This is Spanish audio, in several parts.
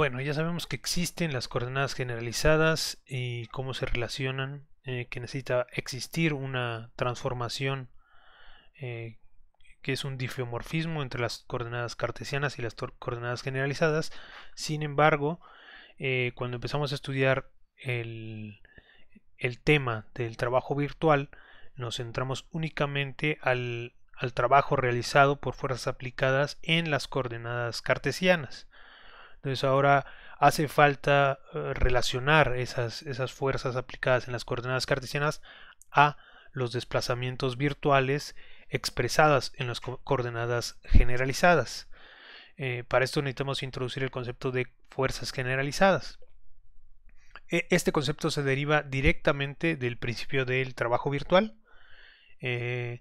bueno, ya sabemos que existen las coordenadas generalizadas y cómo se relacionan, eh, que necesita existir una transformación eh, que es un difeomorfismo entre las coordenadas cartesianas y las coordenadas generalizadas. Sin embargo, eh, cuando empezamos a estudiar el, tema del trabajo virtual, nos centramos únicamente al trabajo realizado por fuerzas aplicadas en las coordenadas cartesianas. Entonces ahora hace falta eh, relacionar esas, fuerzas aplicadas en las coordenadas cartesianas a los desplazamientos virtuales expresadas en las coordenadas generalizadas. Eh, para esto necesitamos introducir el concepto de fuerzas generalizadas. E-, este concepto se deriva directamente del principio del trabajo virtual eh,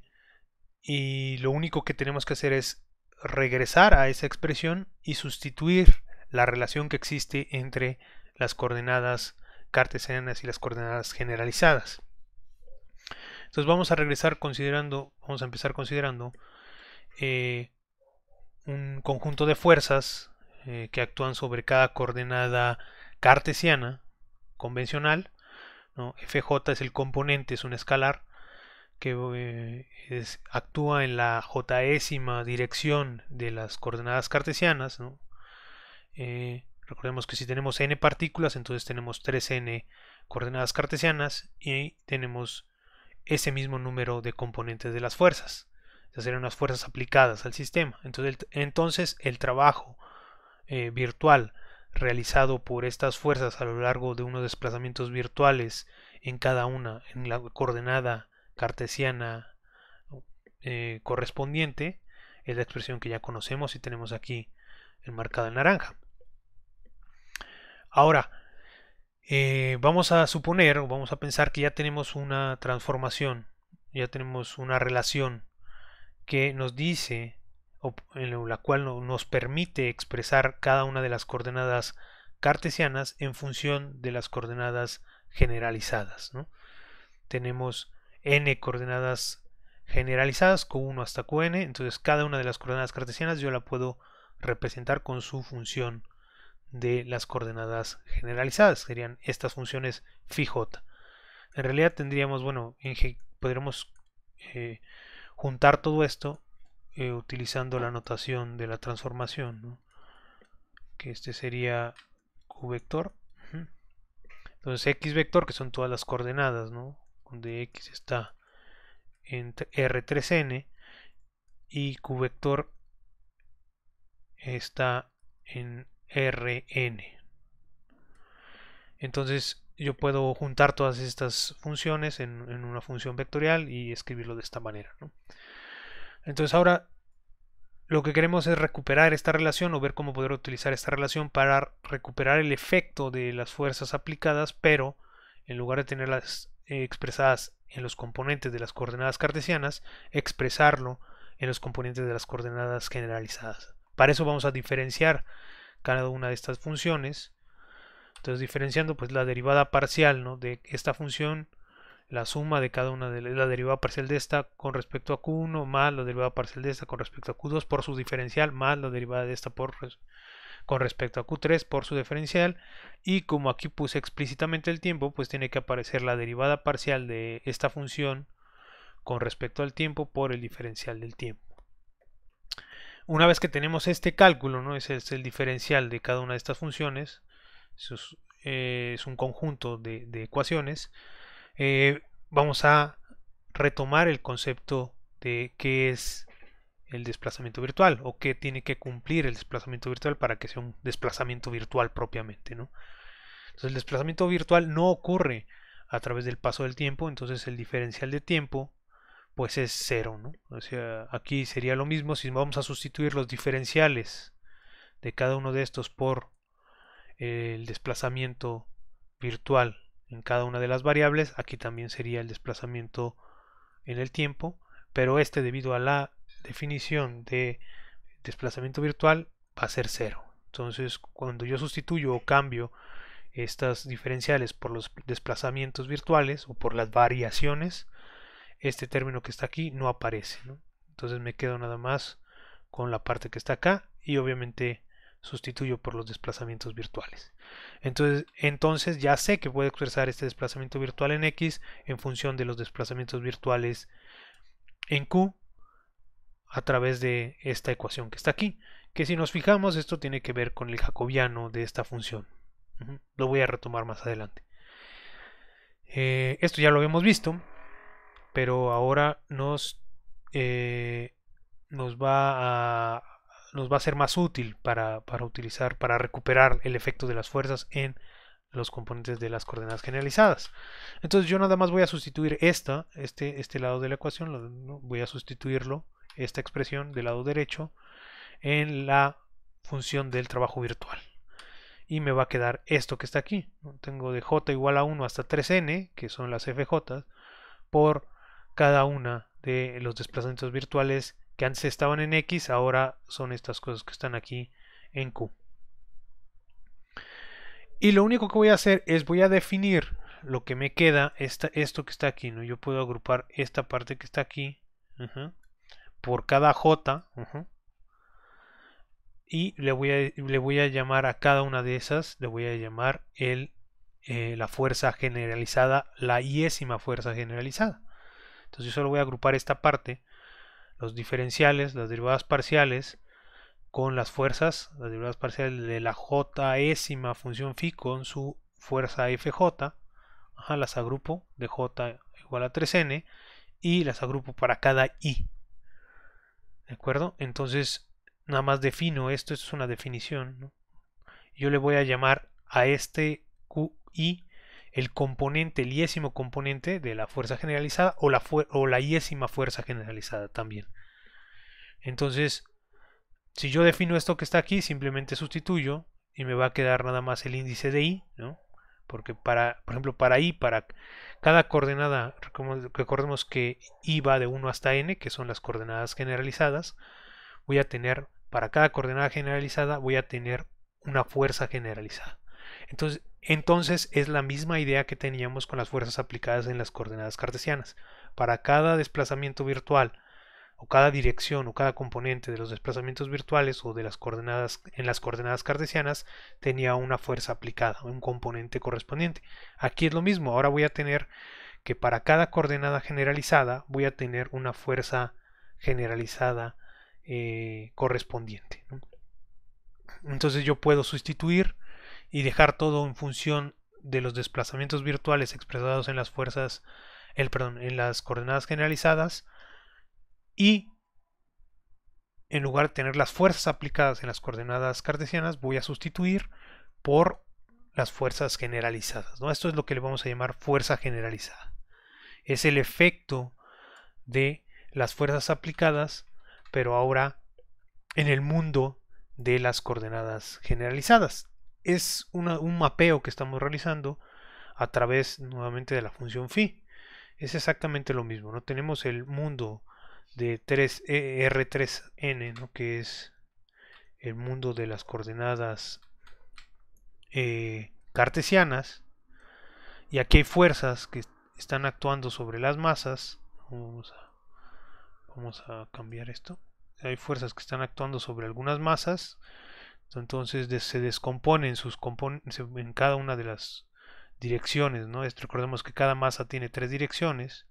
y lo único que tenemos que hacer es regresar a esa expresión y sustituir la relación que existe entre las coordenadas cartesianas y las coordenadas generalizadas. Entonces vamos a regresar considerando, vamos a empezar considerando eh, un conjunto de fuerzas eh, que actúan sobre cada coordenada cartesiana convencional. Fj es el componente, es un escalar que eh, actúa en la jésima dirección de las coordenadas cartesianas, eh, recordemos que si tenemos n partículas, entonces tenemos 3n coordenadas cartesianas y tenemos ese mismo número de componentes de las fuerzas. serían eran unas fuerzas aplicadas al sistema. Entonces el, entonces, el trabajo eh, virtual realizado por estas fuerzas a lo largo de unos desplazamientos virtuales en cada una, en la coordenada cartesiana eh, correspondiente, es la expresión que ya conocemos y tenemos aquí marcado en naranja. Ahora, eh, vamos a suponer o vamos a pensar que ya tenemos una transformación, ya tenemos una relación que nos dice o en la cual nos permite expresar cada una de las coordenadas cartesianas en función de las coordenadas generalizadas. Tenemos n coordenadas generalizadas, Q1 hasta Qn, entonces cada una de las coordenadas cartesianas yo la puedo representar con su función de las coordenadas generalizadas, serían estas funciones phi j. En realidad tendríamos, bueno, podríamos eh, juntar todo esto eh, utilizando la notación de la transformación, que este sería q vector. Entonces x vector, que son todas las coordenadas, donde x está en R3n, y q vector está en Rn. Entonces yo puedo juntar todas estas funciones en, una función vectorial y escribirlo de esta manera. Entonces ahora lo que queremos es recuperar esta relación o ver cómo poder utilizar esta relación para recuperar el efecto de las fuerzas aplicadas, pero en lugar de tenerlas eh, expresadas en los componentes de las coordenadas cartesianas, expresarlo en los componentes de las coordenadas generalizadas. Para eso vamos a diferenciar cada una de estas funciones. Entonces diferenciando pues la derivada parcial de esta función, la suma de cada una de la derivada parcial de esta con respecto a Q1 más la derivada parcial de esta con respecto a Q2 por su diferencial más la derivada de esta por con respecto a Q3 por su diferencial y como aquí puse explícitamente el tiempo pues tiene que aparecer la derivada parcial de esta función con respecto al tiempo por el diferencial del tiempo. Una vez que tenemos este cálculo, ¿no? Ese es el diferencial de cada una de estas funciones, eh, es, un conjunto de, ecuaciones, eh, vamos a retomar el concepto de qué es el desplazamiento virtual o qué tiene que cumplir el desplazamiento virtual para que sea un desplazamiento virtual propiamente. Entonces el desplazamiento virtual no ocurre a través del paso del tiempo, entonces el diferencial de tiempo pues es cero, sea, aquí sería lo mismo si vamos a sustituir los diferenciales de cada uno de estos por el desplazamiento virtual en cada una de las variables, aquí también sería el desplazamiento en el tiempo, pero este debido a la definición de desplazamiento virtual va a ser cero. Entonces, cuando yo sustituyo o cambio estas diferenciales por los desplazamientos virtuales o por las variaciones, este término que está aquí no aparece. Entonces me quedo nada más con la parte que está acá y obviamente sustituyo por los desplazamientos virtuales. Entonces, entonces ya sé que puedo expresar este desplazamiento virtual en X en función de los desplazamientos virtuales en Q a través de esta ecuación que está aquí. Que si nos fijamos, esto tiene que ver con el jacobiano de esta función. Lo voy a retomar más adelante. Eh, esto ya lo habíamos visto pero ahora nos, eh, nos, va a, nos va a ser más útil para, utilizar, para recuperar el efecto de las fuerzas en los componentes de las coordenadas generalizadas. Entonces yo nada más voy a sustituir esta, este, este lado de la ecuación, voy a sustituirlo, esta expresión del lado derecho, en la función del trabajo virtual. Y me va a quedar esto que está aquí. Tengo de j igual a 1 hasta 3n, que son las fj, por cada una de los desplazamientos virtuales que antes estaban en X, ahora son estas cosas que están aquí en Q. Y lo único que voy a hacer es voy a definir lo que me queda, esto que está aquí, ¿no? Yo puedo agrupar esta parte que está aquí por cada J. y le voy, a, le voy, a, llamar a cada una de esas, le voy a llamar el, eh, la fuerza generalizada, la yésima fuerza generalizada. Entonces yo solo voy a agrupar esta parte, los diferenciales, las derivadas parciales, con las fuerzas, las derivadas parciales de la jésima función φ con su fuerza fj, Ajá, las agrupo de j igual a 3n y las agrupo para cada i. ¿De acuerdo? Entonces, nada más defino esto, esto es una definición. Yo le voy a llamar a este qi el componente, el iésimo componente de la fuerza generalizada o la, o la iésima fuerza generalizada también. Entonces, si yo defino esto que está aquí, simplemente sustituyo y me va a quedar nada más el índice de i, ¿no? Porque para, por ejemplo, para i, para cada coordenada, recordemos que i va de 1 hasta n, que son las coordenadas generalizadas, voy a tener, para cada coordenada generalizada, voy a tener una fuerza generalizada. Entonces, entonces es la misma idea que teníamos con las fuerzas aplicadas en las coordenadas cartesianas. Para cada desplazamiento virtual, o cada dirección o cada componente de los desplazamientos virtuales o de las coordenadas en las coordenadas cartesianas tenía una fuerza aplicada, un componente correspondiente. Aquí es lo mismo, ahora voy a tener que para cada coordenada generalizada voy a tener una fuerza generalizada eh, correspondiente. Entonces yo puedo sustituir y dejar todo en función de los desplazamientos virtuales expresados en las fuerzas, en las coordenadas generalizadas y en lugar de tener las fuerzas aplicadas en las coordenadas cartesianas, voy a sustituir por las fuerzas generalizadas. ¿no? Esto es lo que le vamos a llamar fuerza generalizada. Es el efecto de las fuerzas aplicadas, pero ahora en el mundo de las coordenadas generalizadas es un mapeo que estamos realizando a través nuevamente de la función phi. Es exactamente lo mismo, ¿no? Tenemos el mundo de R3N, e, n que es el mundo de las coordenadas eh, cartesianas. Y aquí hay fuerzas que están actuando sobre las masas. vamos a cambiar esto. Hay fuerzas que están actuando sobre algunas masas entonces se descomponen sus en cada una de las direcciones, ¿no? Este, recordemos que cada masa tiene tres direcciones.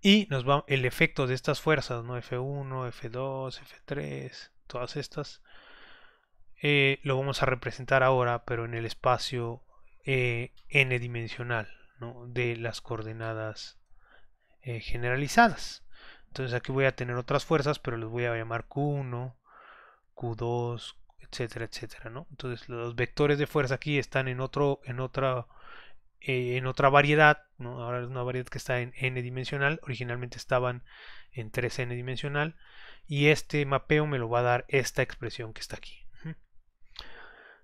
Y nos va el efecto de estas fuerzas, ¿no? F1, F2, F3, todas estas. Eh, lo vamos a representar ahora, pero en el espacio eh, n dimensional ¿no? de las coordenadas eh, generalizadas. Entonces aquí voy a tener otras fuerzas, pero las voy a llamar Q1, Q2, etcétera, etcétera, ¿no? Entonces los vectores de fuerza aquí están en otro, en otra, eh, en otra variedad, ¿no? Ahora es una variedad que está en n dimensional, originalmente estaban en 3n dimensional, y este mapeo me lo va a dar esta expresión que está aquí.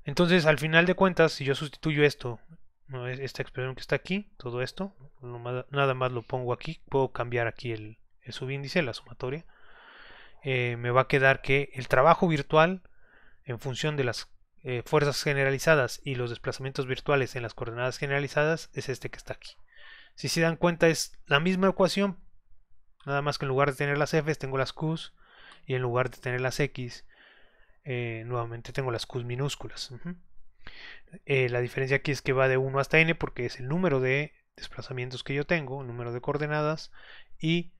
Entonces, al final de cuentas, si yo sustituyo esto, esta expresión que está aquí, todo esto, nada más lo pongo aquí, puedo cambiar aquí el subíndice, la sumatoria, eh, me va a quedar que el trabajo virtual, en función de las eh, fuerzas generalizadas y los desplazamientos virtuales en las coordenadas generalizadas, es este que está aquí. Si se dan cuenta es la misma ecuación, nada más que en lugar de tener las Fs tengo las Qs y en lugar de tener las X, eh, nuevamente tengo las Qs minúsculas. la diferencia aquí es que va de 1 hasta n porque es el número de desplazamientos que yo tengo, el número de coordenadas y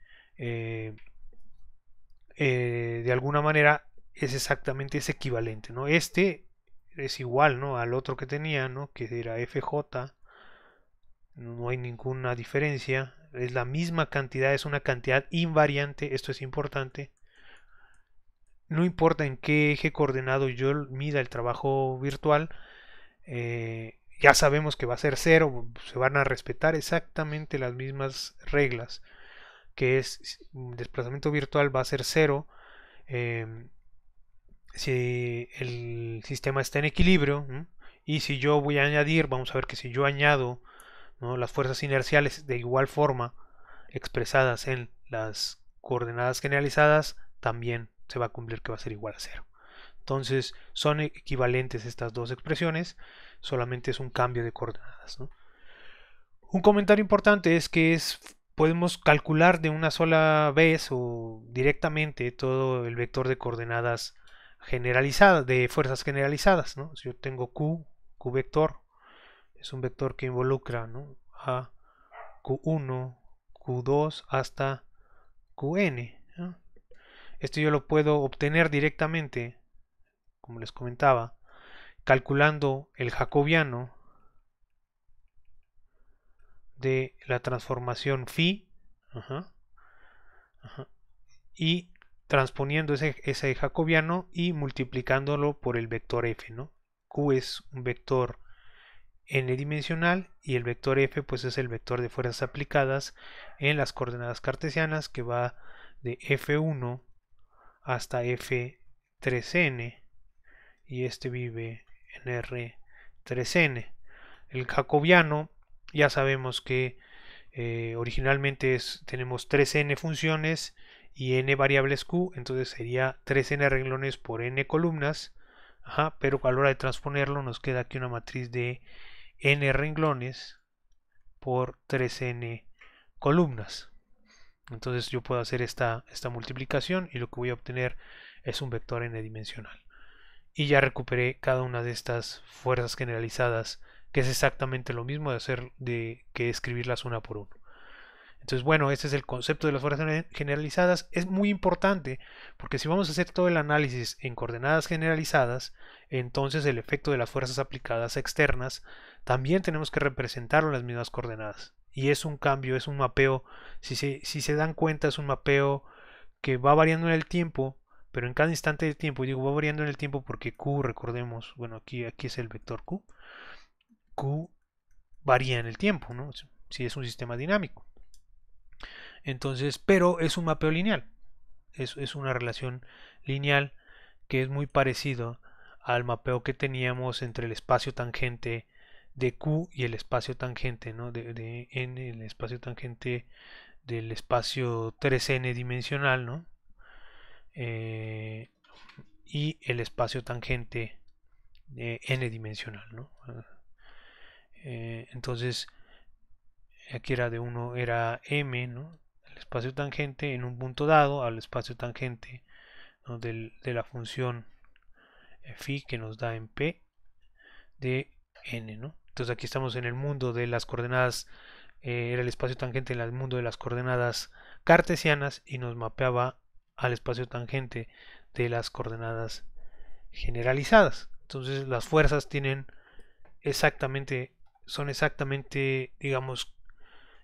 eh, de alguna manera es exactamente ese equivalente, ¿no? Este es igual, ¿no? Al otro que tenía, ¿no? Que era FJ. No hay ninguna diferencia. Es la misma cantidad, es una cantidad invariante. Esto es importante. No importa en qué eje coordenado yo mida el trabajo virtual. Eh, ya sabemos que va a ser cero. Se van a respetar exactamente las mismas reglas que es mm, desplazamiento virtual va a ser cero em, si el sistema está en equilibrio y si yo voy a añadir, vamos a ver que si yo añado las fuerzas inerciales de igual forma expresadas en las coordenadas generalizadas, también se va a cumplir que va a ser igual a cero Entonces son equivalentes estas dos expresiones, solamente es un cambio de coordenadas. Un comentario importante es que es podemos calcular de una sola vez o directamente todo el vector de coordenadas generalizadas, de fuerzas generalizadas. ¿no? Si yo tengo Q, Q vector, es un vector que involucra a Q1, Q2 hasta Qn. Esto yo lo puedo obtener directamente, como les comentaba, calculando el jacobiano de la transformación phi y transponiendo ese, ese jacobiano y multiplicándolo por el vector f. ¿no? Q es un vector n dimensional y el vector f pues es el vector de fuerzas aplicadas en las coordenadas cartesianas que va de f1 hasta f3n y este vive en r3n. El jacobiano ya sabemos que eh, originalmente tenemos 3n funciones y n variables q, entonces sería 3n renglones por n columnas, pero a la hora de transponerlo nos queda aquí una matriz de n renglones por 3n columnas. Entonces yo puedo hacer esta, esta multiplicación y lo que voy a obtener es un vector n dimensional. Y ya recuperé cada una de estas fuerzas generalizadas que es exactamente lo mismo de hacer de que escribirlas una por uno. Entonces, bueno, ese es el concepto de las fuerzas generalizadas. Es muy importante porque si vamos a hacer todo el análisis en coordenadas generalizadas, entonces el efecto de las fuerzas aplicadas externas también tenemos que representarlo en las mismas coordenadas. Y es un cambio, es un mapeo. Si se, si se dan cuenta, es un mapeo que va variando en el tiempo, pero en cada instante de tiempo, digo, va variando en el tiempo porque Q, recordemos, bueno, aquí, aquí es el vector Q. Q varía en el tiempo, ¿no? si es un sistema dinámico. Entonces, pero es un mapeo lineal. Es, es una relación lineal que es muy parecido al mapeo que teníamos entre el espacio tangente de Q y el espacio tangente, ¿no? De, el espacio tangente del espacio 3N dimensional, ¿no? Eh, y el espacio tangente N dimensional, ¿no? Eh, entonces aquí era de 1 era m ¿no? el espacio tangente en un punto dado al espacio tangente de la función eh, phi que nos da en p de n ¿no? entonces aquí estamos en el mundo de las coordenadas eh, era el espacio tangente en el mundo de las coordenadas cartesianas y nos mapeaba al espacio tangente de las coordenadas generalizadas entonces las fuerzas tienen exactamente son exactamente, digamos,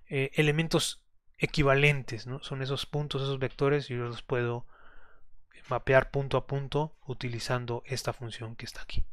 eh, elementos equivalentes, ¿no? Son esos puntos, esos vectores, y yo los puedo mapear punto a punto utilizando esta función que está aquí.